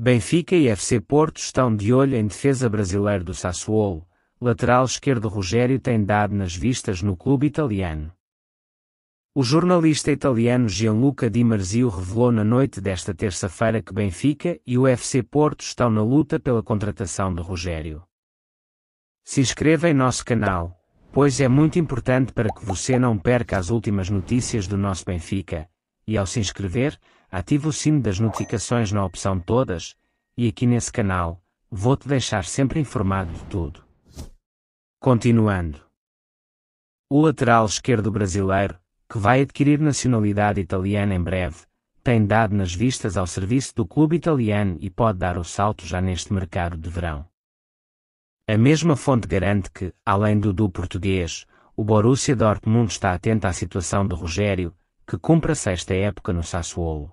Benfica e FC Porto estão de olho em defesa brasileiro do Sassuolo, lateral esquerdo Rogério tem dado nas vistas no clube italiano. O jornalista italiano Gianluca Di Marzio revelou na noite desta terça-feira que Benfica e o FC Porto estão na luta pela contratação de Rogério. Se inscreva em nosso canal, pois é muito importante para que você não perca as últimas notícias do nosso Benfica, e ao se inscrever, ative o sino das notificações na opção Todas, e aqui nesse canal, vou-te deixar sempre informado de tudo. Continuando. O lateral esquerdo brasileiro, que vai adquirir nacionalidade italiana em breve, tem dado nas vistas ao serviço do clube italiano e pode dar o salto já neste mercado de verão. A mesma fonte garante que, além do do português, o Borussia Dortmund está atento à situação de Rogério, que cumpre a sexta época no Sassuolo.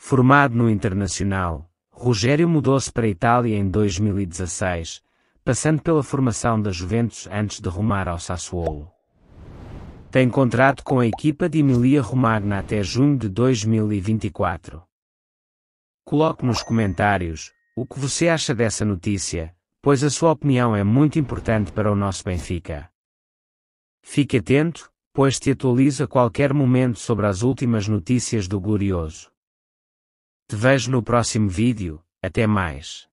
Formado no Internacional, Rogério mudou-se para a Itália em 2016, passando pela formação da Juventus antes de rumar ao Sassuolo. Tem contrato com a equipa de Emilia Romagna até junho de 2024. Coloque nos comentários o que você acha dessa notícia, pois a sua opinião é muito importante para o nosso Benfica. Fique atento, pois te atualizo a qualquer momento sobre as últimas notícias do Glorioso. Te vejo no próximo vídeo, até mais.